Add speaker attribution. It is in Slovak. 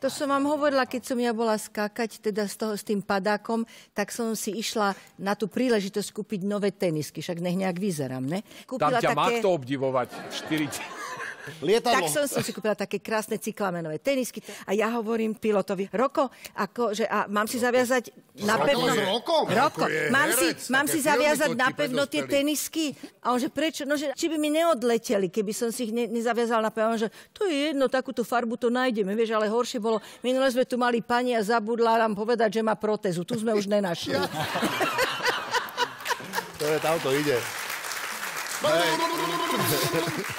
Speaker 1: To som vám hovorila, keď som ja bola skákať teda s, toho, s tým padákom, tak som si išla na tú príležitosť kúpiť nové tenisky, však nech nejak vyzerám, ne? Kúpila Tam ťa také... má kto
Speaker 2: obdivovať 40. Lietadlo. Tak som, si
Speaker 1: kúpila také krásne cyklamenové tenisky a ja hovorím pilotovi, Roko, akože, a mám si zaviazať na pevno... Roko, Roko. Mám si, mám si zaviazať na pevno tie tenisky. A on, že prečo? No, že či by mi neodleteli, keby som si ich ne, nezaviazal na pevno. že to je jedno, takúto farbu to nájdeme, vieš, ale horšie bolo. Minule sme tu mali pani a zabudla nám povedať, že má protezu. Tu sme už nenašli. to je, tamto ide. Hey.